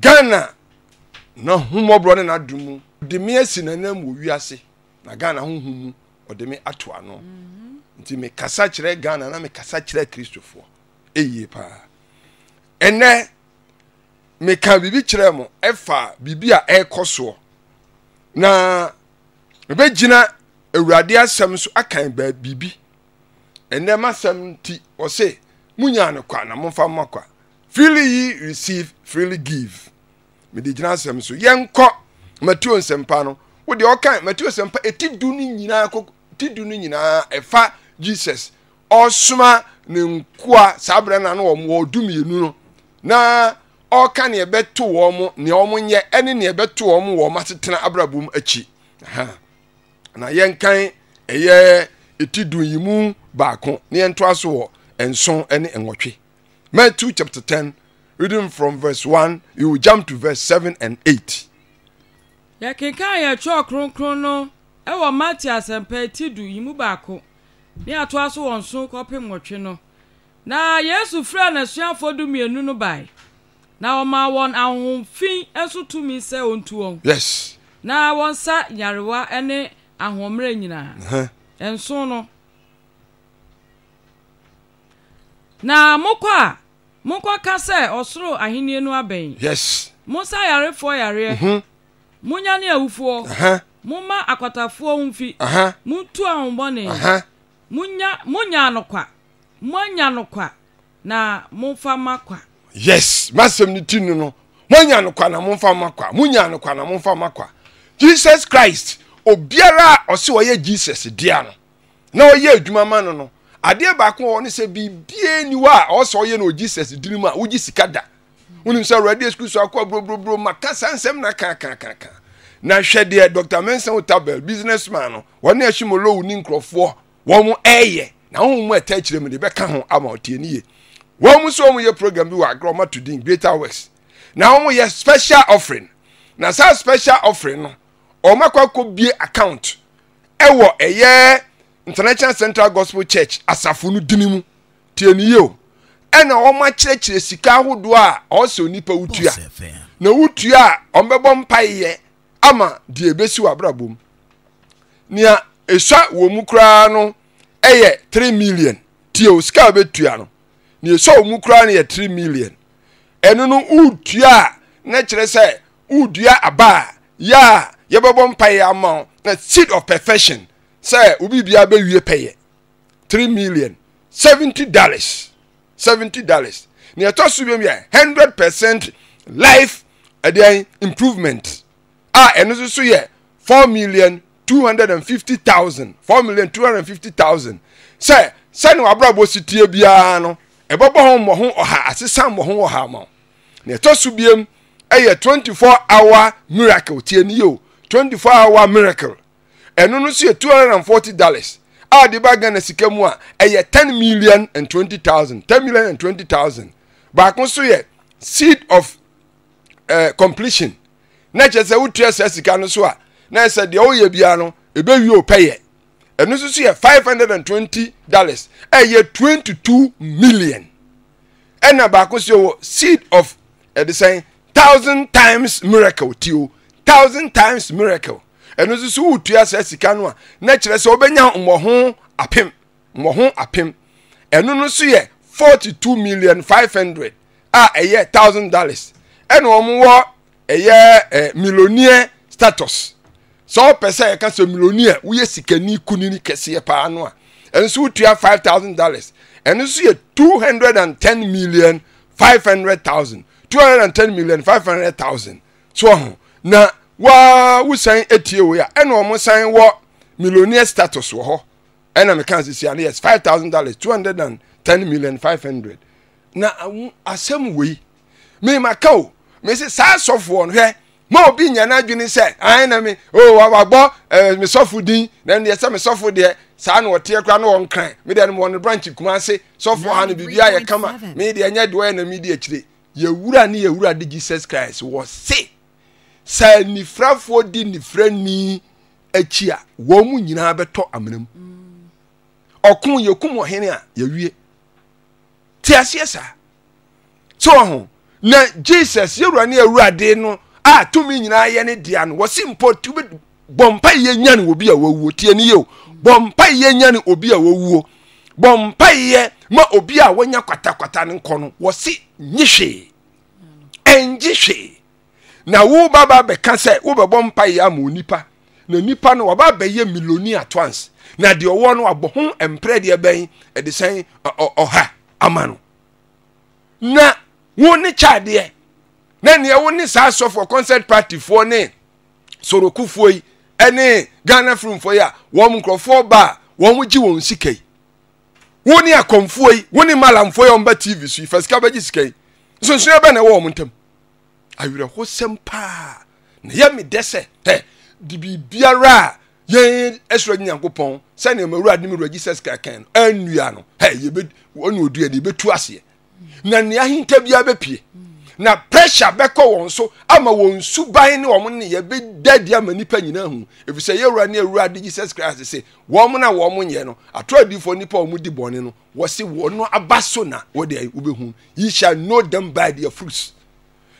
ghana na ahomɔborɔ ne n'ado mu de me asi n'anam wɔ wiase na ghana honhom mu ɔde me ato ano mhm. nti mekasa kyerɛ ghana na mekasa kyerɛ kristofoɔ ɛyie paa ɛnɛ meka biribi kyerɛ mo ɛfa biribi a ɛrekɔ soɔ na mebɛgyina awurade asɛm so aka baa biribi ɛnɛ masɛm nti ɔse munya no kwa na momfa mma kwa freely ye receive freely give mede gyina asɛm so yɛnkɔ matuo nsɛmpa no wode ɔka matuo nsɛmpa ɛti du no nyinaa ti no nyinaa ɛfa jesus ɔsoma ne nkoa saa berɛ na no wɔ wɔ du mmienu no na ɔka neɛ ɛbɛto wɔn mo neɛ wɔn nyɛ ɛne neɛ ɛbɛto wɔn mo wɔn asetena abrabom akyi na yɛnkan ɛyɛ ɛti du yi mu baako na yɛntoa so wɔ nson ne nwɔtwe Matthew chapter 10, reading from verse 1, you will jump to verse 7 and 8. yɛkenkan yɛn kronkron no wɔ mate asɛmpa ti du yi mu baako ne atoa so wɔn so kɔpem wɔtwe no na yesu fira n'asuafoɔ du mmienu no bae na ɔmaa wɔn ahohomfin nso tumi sɛ ɔntu wɔn yes na wɔn nsa nyarewa ne ahoɔmmerɛ nyinaa nson no na mokɔ a monkɔ ka sɛ ɔsoro ahenni no abɛn yes monsa yarefoɔ yareɛ mhm. monya ne awufoɔ momma akwatafoɔ ho mfi montu ahombɔne monya monya anokwa moanya anokwa na momfa ma kwa yes masɛm no ti no no moanya anokwa na momfa ma kwa monya anokwa na momfa ma kwa jesus christ obiara a ɔse ɔyɛ jesus dea no na ɔyɛ adwuma ma no no adeɛ baako wɔ ne sɛ biribiara a ɔsɛ ɔyɛ no jesus dinim a si sika da wonim sɛ awurade asukuu so akɔ aburoburoburo ma ka nsɛm na kaakaakaka na hwɛ deɛ dr menson tabel business man no wɔne ahyim low ne nkurɔfoɔ wɔn ɛɛyɛ na wɔn mu ɛta akyerɛ mu de bɛka ho ama ɔtie wɔn mu nso wɔn yɛ program bi wɔ agorɔ din greater works na wɔn yɛ special offering na saa special international central gospel church asafo no dini mu tie ne yio ɛna wɔn akyerɛkyerɛ sika ahodoɔ a ɔsɛ onipa wotua na wotua a ɔmbɛbɔ mpaeɛ ama deɛ ebesi wɔ abrabɔ mu nea esua wɔ mu koraa no ɛyɛ three million tie o sika a bɛtua no nea esua wɔ mu koraa no yɛ three million ɛno no wotua a na kyerɛ sɛ wodua aba a yɛ a yɛbɛbɔ mpaeɛ ama na seed of perfection sɛ obi bia bɛwie pɛyɛ three million seventy dollars seventy dollars nea ɛtɔ so biem yɛ hundred percent life ɛdeɛn eh, improvement a ɛno nso so yɛ four million two hundred and fifty thousand four million two hundred and fifty thousand sɛ sɛne wabrabɔ si tie biara no ɛbɛbɔ e ho mmɔho ɔha asesa mmɔho ɔha ma na ɛtɔ so biem ɛyɛ eh, twenty four hour miracle tie ni yio twenty four hour miracle ɛno no nso yɛ two hundred and forty dollars a de ba ghana sika mu a ɛyɛ ten million and twenty thousand ten million and twenty thousand baako nso yɛ seed of uh, completion na kyerɛ sɛ wotua saa sika no so a na sɛ deɛ woyɛ biara no ɛbɛwie o pɛyɛ ɛno nso so yɛ five hundred and twenty dollars ɛyɛ twenty two million ɛna baako nso wɔ seed of ɛde sɛn thousand times miracle ti o thousand times miracle ɛno nso so wotua saa sika no a na kyerɛ sɛ wobɛnya mmɔho apem mmɔho apem ɛno no so yɛ forty two million five hundred a ɛyɛ thousand dollars ɛna wɔn wɔ ɛyɛ ɛ millionaire status sɛ ɔpɛ sɛ yɛka sɛ millionaire woyɛ sikani kunini kɛseɛ paa no a ɛno nso wotua five thousand dollars ɛno nso yɛ two hundred and ten million five hundred thousand two hundred and ten million five hundred thousand so ɔho na waa wosan etie wei a ɛna wɔn san wɔ millionaire status wɔ hɔ ɛna meka sisi ano yɛ five thousand dollars two hundred and ten million five hundred na asɛm wei mìíràn ka o mèsì saa sɔfoɔ no hɛ ma obi nya n'adwene sɛ ayi na mi o wa wa gbɔ ɛɛ eh, misɔfo din na ɛnu yɛ sɛ misɔfo deɛ saa na ɔteɛ kura na wɔn kran mi deɛ no wɔn no branch kumase sɔfo ha no biribi ayɛ kama mi deɛ nyɛ deɛ ɔyɛ na mi di akyire yɛwura ne yɛwura de jesus christ wɔ se. sɛ nifrafoɔ di nifrani akyi a wɔn mu nyinaa bɛtɔ amena mu ɔko kum ɔhene a yɛwie te aseɛ saa te wɔ ho na jesus yɛwura ne awurade no a tumi nyinaa yɛ ne dea no wɔsi mpɔ tumi bɔmpa yɛ nya obi a wɔwuo tie ne yio bɔmpa yɛ nya obi a wawuo bɔmpa yɛ ma obi a wɔnya kwatakwata ne nkɔ no wɔsi nyi hwee ɛngye hwee na wo baba bɛka sɛ wobɛbɔ mpa yɛ ama onipa na nipa no waba bɛyɛ miloni at once na deɛ ɔwɔ no abɔ ho mprɛ deɛ bɛn ɛde sɛn ɔha ama no na wo ne kyadeɛ na neɛ wo ne saa asɔfoɔ concert partyfoɔ ne sorokufoɔ yi ɛne ghana filmfoɔ yi a wɔn nkurɔfoɔ ba a wɔn gye wɔn sika yi wo ne akɔmfoɔ yi wo ne malamfoɔ yi a wɔn ba tv so yi fɛsika bɛgye sika yi nsonson bɛ na ɛwɔ wɔn ntam awerɛhosɛm paa na yɛ me dɛ sɛ tɛ de biribiara a yɛn ɛsoro agye nyankopɔn sɛnea mawura de mewura jesus kakan no annua no hɛ yɛbɛ ɔne ɔdua no yɛbɛtu aseɛ na nea ahinta biara bɛpie na pressure bɛkɔ wɔn so ama wɔn suban ne wɔn ne yɛbɛda di ama nipa nyinaa ho efisɛ yɛwura ne awura de jesus christ se wɔn na wɔn yɛ no atoro adiifoɔ nipa a wɔn di bɔnne no wɔsi wɔn no aba so na wɔde ayɛ wobɛhu you shall know them by their fruits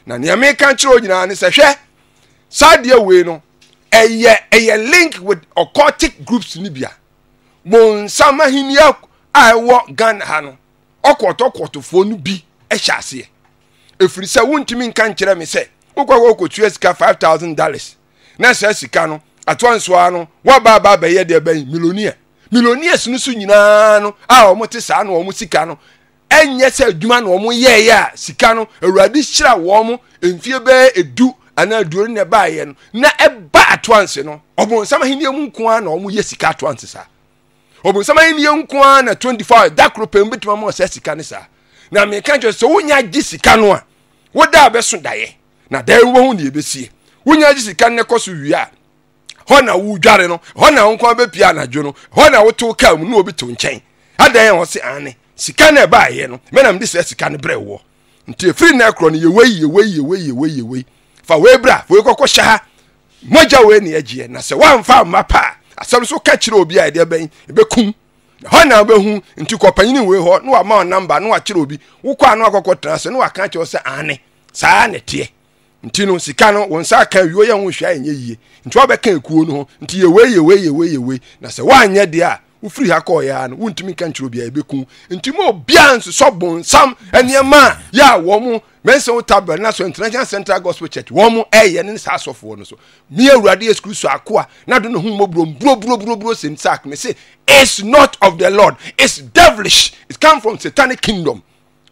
na nea meka kyerɛ nyinaa ne sɛ hwɛ saa deɛ wei no ɛyɛ ɛyɛ link with occultic groups ni bia bonsam ahenni a ɛwɔ ghana ha no ɔkɔtɔkɔtɔfoɔ no bi ɛhyɛ aseɛ ɛfiri sɛ wontumi nka nkyerɛ me sɛ wokɔ kɔkɔtua sika five thousand dollars na saa sika no atoa nsoa no woabaaba bɛyɛ deɛ bɛyi millionaire millionaires no so nyinaa no a wɔn te saa no wɔn sika no ɛnyɛ sɛ adwuma na wɔn yɛɛyɛ a sika no awurade hyira wɔn mfie bɛyɛ edu anaa aduori na ɛbaayɛ no na ɛba no ɔbɔnsam nko na wɔn yɛ sika saa ɔbɔnsam nko ara na twenty four dakoro pɛm mu ɔsɛ sika na mɛka kyerɛ sɛ wonya agye sika no a daeɛ na daeɛ wɔn ho na ebesie wonya agye sika no ɛkɔ so na wodware no hɔ na nko anadwo no na wotow sika na ɛba ayɛ no mɛ na mede sɛ sika no brɛ wɔ nti efiri na ɛkorɔ no yɛwei yɛwei yɛwei yɛwei yɛwei fa wei bra wei kɔkɔ hyɛ ha mogya wei na yɛgyeɛ na sɛ woamfa amma paa asɛm so ka kyerɛ obi a yɛde bɛn ɛbɛkum hɔ na wobɛhu nti kɔpanyini wei hɔ na wama namba na wakyerɛ obi wokɔ a no akɔkɔ tena sɛ na waka kyerɛ sɛ ane saa ne teɛ nti no sika no wɔn nsa aka awio yɛ ho hwɛ a ɛnyɛ yie nti wabɛka ekuo no ho nti yewe yɛwei yɛwei yɛwei na sɛ woanyɛ deɛ a wofiri ha kɔɔ yɛa no wontumi nka nkyerɛ obiaa yɛbɛku nti ma obia nsosɔ bonsam nneɛma a yɛ a wɔ mo mɛnsɛ wo tabel na so international central gospel church wɔ mo ɛyɛ ne saa asɔfoɔ no so me awurade yesu kristo ako a na do ne ho mmɔburo mburoburoburoburo sɛm sak me se is not of the lord is devilish it come from satanic kingdom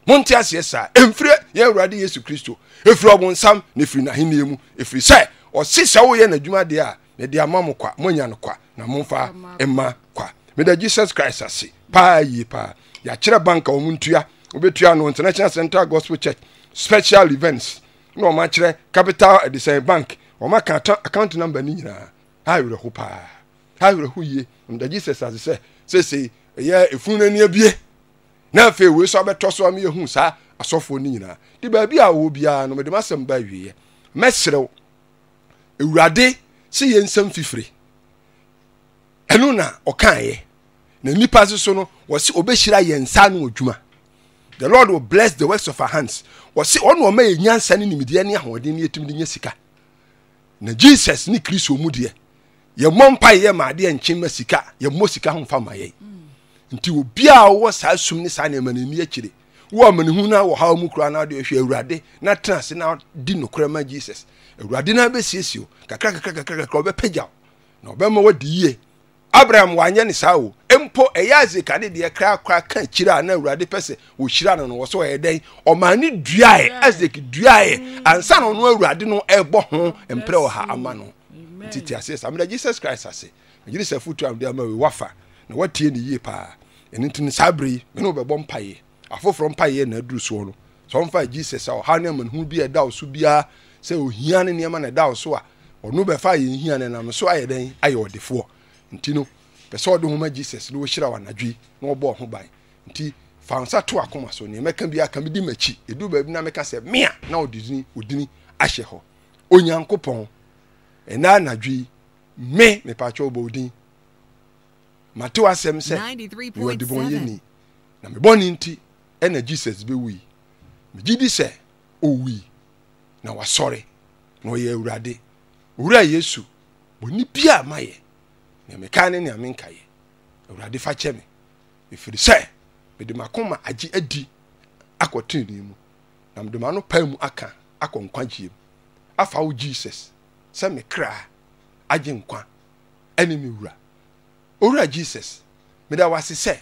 monte aseɛ saa ɛmfiri yɛ awurade yesu kristo ɛfiri ɔbonsam na ɛfiri n'ahenniɛ mu ɛfiri sɛ ɔse sɛ woyɛ n'adwuma deɛ a mede ama mo kwa moanya no kwa na momfa ɛma meda jesus christ ase paa yie paa yɛakyerɛ bank a ntua wobɛtua no international central gospel church special events na ɔma akyerɛ capital adisɛn bank ɔma ka account number no nyinaa awerɛho paa awerɛho yie meda jesus ase sɛ seesei ɛyɛ efunu n'ani abie na afei wei so abɛtɔ so ama yɛhu saa asɔfoɔ no nyinaa de baabi a wɔ biara no mede masɛm ba awieɛ mɛserew awurade sɛ yɛ nsɛm fifire ɛno na ɔkaeɛ na nipa soso no wɔsi obehyira yɛn nsa ano odwuma the lord will bless the works of our hands wɔsi ɔno ɔma yɛ nyansa ne nimdeɛ ne ahoɔden ne yɛtumi de nye sika na jesus ne kristo mu deɛ yɛmmɔ mpa yɛ ma adeɛ nkyɛn ma sika yɛmmɔ sika ho mfa ma yɛ nti obiara a wɔwɔ saa sum ne saa nneɛma n'ani akyire wɔ amanihu na wɔ ha mu kura na ɔde ɔhwɛ awurade na tena ase na di nokorɛ ma jesus awurade na bɛsiesie o kakra kakra kakra kakra ɔbɛpagya o na ɔbɛma wɔdi yie abraham wanyɛ ne saa o mpo ɛyɛ adze kane deɛ kra kra ka a na awurade pɛ sɛ wɔhyira no no wɔ so ɔyɛ dɛn ɔmaa ne duaeɛ azek ansa na ɔno awurade no ɛbɔ ho mprɛ ama no aseɛ sa jesus christ ase sɛ foto ama wafa na watie paa ɛno nti no saa berɛ afoforɔ mpaeɛ na aduru soɔ no jesus a ne bi ɛda wo so biara sɛ ne nneɛma na ɛda wo a pɛ sɛ ɔde homa jesus na wɔhyira wɔ anadwo yi na wɔbɔ ɔho ban nti fansa to akoma so nea mɛka bi aka medi m'akyi ɛduru baabi na mɛka sɛ mea na ɔde dini ɔdini ahyɛ hɔ onyankopɔn ɛna anadwo me mepatwɛ wobɔ odin mate w'asɛm sɛ mewɔ debɔnyɛni na mebɔne nti ɛna jesus bɛwui megye di sɛ ɔwui na wasɔre na ɔyɛ awurade owura yesu bɔni bia mayɛ nea meka ne nea menkayɛ awurade fa kyɛ me ɛfiri sɛ mede makoma agye adi akɔ tenenee mu na mede ma no paa mu aka akɔ nkwagyeɛ mu afa wo jesus sɛ me kraa agye nkwa ɛne me wura owura jesus mede awase sɛ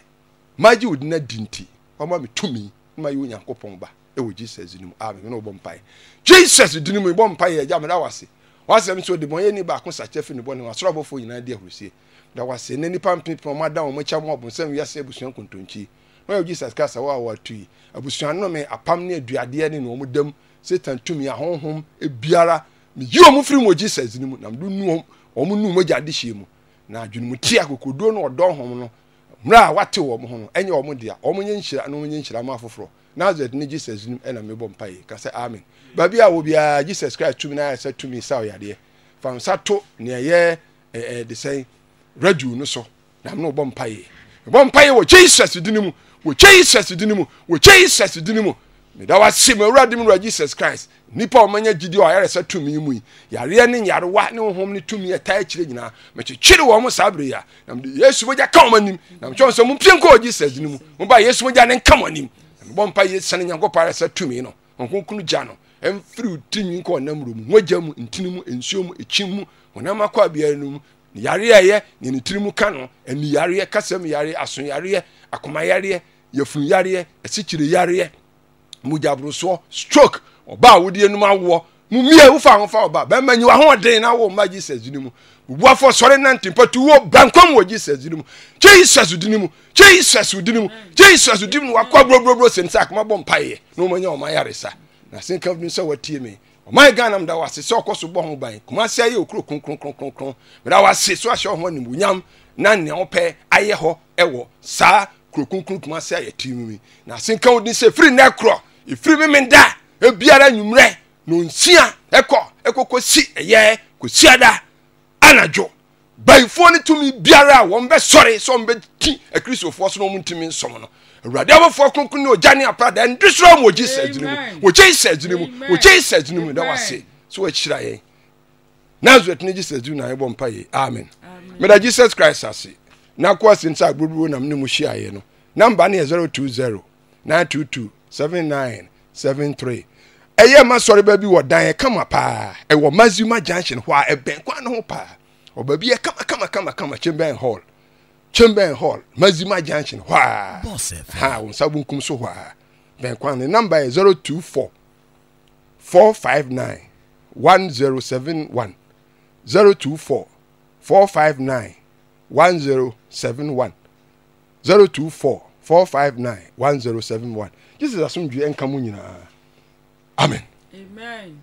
magye wo dina di nti ɔma me tumi na mayɛ onyankopɔn ba ɛwɔ jesus dinim amen mene wobɔ mpaeɛ jesus dinim bɔ mpaeɛ agya mede awase wasɛm nso de bɔnyɛ ni baako sakyɛ fi ne bɔ ne ho asorɔbɔfoɔ nyinaa di ahurusie na wasɛ ne nipa mpempem ɔmo ada wɔn akyɛ wɔn abonsɛm wiase abusua nkontonkyi na ɔyɛ jesus christ awɔ a watu yi abusua nnome apam ne aduadeɛ ne na wɔn dam satan tumi ahonhom ebiara yi wɔn firi wɔn jesus ne mu na wɔn nu wɔn nu wɔn gya adehyɛ mu na adwenumuti akokoduo no ɔdɔn wɔn no mmerɛ a wate wɔn ho no ɛnyɛ wɔn dea wɔn nyɛ nhyira na wɔn nyɛ nhyira ma afoforɔ nazaret ne jesus nim ɛna mebɔ mpaeɛ ka sɛ amen baabi a wɔ biara jesus christ tumi no ayɛ sɛ tumi sa ɔyadeɛ fam sa to nea ɛyɛ ɛɛ de sɛn radio no so na mene wɔbɔ mpaeɛ mebɔ mpaeɛ wɔ jesus din mu wɔ jesus din mu wɔ jesus din mu meda wase mu awurade mu wura jesus christ nipa a ɔmanya gyidi a ɔyɛrɛ sɛ tumi mu yi yareɛ ne nyarewa ne honhom ne tumi ɛtaa akyire nyinaa mekyekyere wɔn mo saa bere ya. a na mede yesu mogya ka wɔn anim na metwɛn sɛ mompie nkɔ wɔ jesus dini mu moba yesu mogya ne nka wɔn anim bɔ mpa yɛ sane ara sɛ tumi no nkonkunu gya no ɛmfiri wo tinwi kɔ ɔnam wuro mu mogya mu ntini mu nsuo mu ekyi mu ɔnam akɔ abiara no mu ne yareɛ ɛyɛ ne ne tiri mu ka no ani yareɛ kasɛm yareɛ aso yareɛ akoma yareɛ yɛfunu yareɛ asikyire yareɛ mogyaborosoɔ stroke ɔbaa wodeɛ nom awoɔ mu mie wofa ahofa ɔba bɛrima nyi wahoɔden na wo mma jesus din mu wobuafo sɔre nante mpa tu wo bankom wɔ jesus din mu jesus din mu jesus din mu jesus din mu wakɔ aburɔburɔburɔ sɛn sɛ akoma bɔ mpaeɛ na ɔmanya ɔma yaresa na senka bi sɛ watie me ɔman ghana meda wase sɛ ɔkɔ so bɔ ho ban kumase ayɛ okuro kronkronkronkron meda wase so ahyɛ ɔho animuonyam na nea wopɛ ayɛ hɔ ɛwɔ saa kuro kronkron kumase ayɛ tirim mi na senka wo din sɛ firi nɛ korɔ ɛfiri me meda ebiara nwummerɛ nonsia ɛkɔ ɛkɔ kɔsi ɛyɛ kɔsi ada anadwo bayifoɔ ne tumi biara a wɔn bɛ sɔre sɛ wɔn bɛ ti akristofoɔ so na wɔn ntumi nsɔm no awurade abɔfoɔ kunkun ne ogya ne aprada ndosoro mu ogye sɛ gyina mu ogye sɛ gyina mu ogye sɛ gyina mu na wase so wɔakyira yɛn nazareth ne jesus gyina na yɛbɔ mpa yɛ amen meda jesus christ ase na kɔ ase nsa agboduro nam ne mu hyia yɛ no namba ne yɛ zero two zero nine two two seven nine seven three ɛyɛ ma sɔre baabi wɔ dan kama paa ɛwɔ mazuma junction hɔ a ɛbɛn kwan no ho paa ɔbaabi yɛ kama kama kama kama chamberlain hall chamberlain hall mazuma junction hɔ a ha wɔn nsa bunkum so hɔ a bɛn kwan no namba yɛ zero two four four five nine one zero seven one zero two four four five nine one zero seven one zero two four four five nine one zero seven one jesus asomdwe nka mu nyinaa. Amen. Amen.